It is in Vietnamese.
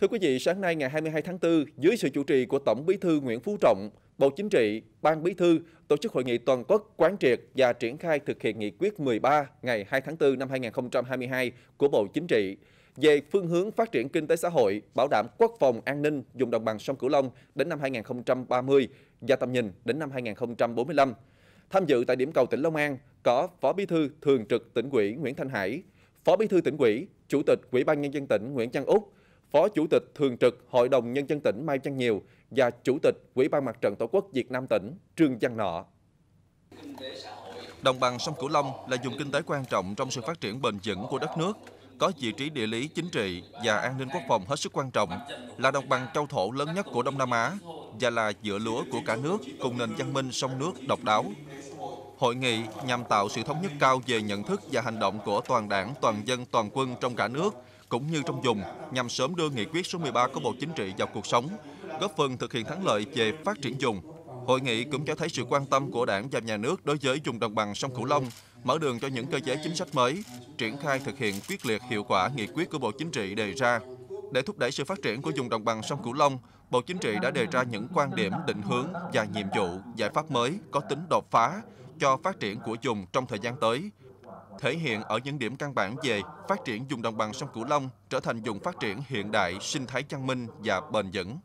Thưa quý vị, sáng nay ngày 22 tháng 4, dưới sự chủ trì của Tổng Bí thư Nguyễn Phú Trọng, Bộ Chính trị, Ban Bí thư tổ chức hội nghị toàn quốc quán triệt và triển khai thực hiện nghị quyết 13 ngày 2 tháng 4 năm 2022 của Bộ Chính trị về phương hướng phát triển kinh tế xã hội, bảo đảm quốc phòng an ninh vùng đồng bằng sông Cửu Long đến năm 2030 và tầm nhìn đến năm 2045. Tham dự tại điểm cầu tỉnh Long An có Phó Bí thư Thường trực tỉnh ủy Nguyễn Thanh Hải, Phó Bí thư tỉnh ủy, Chủ tịch Ủy ban nhân dân tỉnh Nguyễn Văn Úc, Phó Chủ tịch Thường trực Hội đồng Nhân dân tỉnh Mai Văn Nhiều và Chủ tịch Ủy ban Mặt trận Tổ quốc Việt Nam tỉnh Trương Văn Nọ. Đồng bằng sông Cửu Long là vùng kinh tế quan trọng trong sự phát triển bền vững của đất nước, có vị trí địa lý chính trị và an ninh quốc phòng hết sức quan trọng, là đồng bằng châu thổ lớn nhất của Đông Nam Á và là dựa lúa của cả nước cùng nền văn minh sông nước độc đáo. Hội nghị nhằm tạo sự thống nhất cao về nhận thức và hành động của toàn đảng, toàn dân, toàn quân trong cả nước cũng như trong vùng nhằm sớm đưa nghị quyết số 13 của Bộ Chính trị vào cuộc sống, góp phần thực hiện thắng lợi về phát triển vùng. Hội nghị cũng cho thấy sự quan tâm của Đảng và Nhà nước đối với vùng đồng bằng sông Cửu Long, mở đường cho những cơ chế chính sách mới, triển khai thực hiện quyết liệt hiệu quả nghị quyết của Bộ Chính trị đề ra. Để thúc đẩy sự phát triển của vùng đồng bằng sông Cửu Long, Bộ Chính trị đã đề ra những quan điểm định hướng và nhiệm vụ, giải pháp mới có tính đột phá cho phát triển của vùng trong thời gian tới, thể hiện ở những điểm căn bản về phát triển dùng đồng bằng sông Cửu Long trở thành dùng phát triển hiện đại, sinh thái văn minh và bền vững.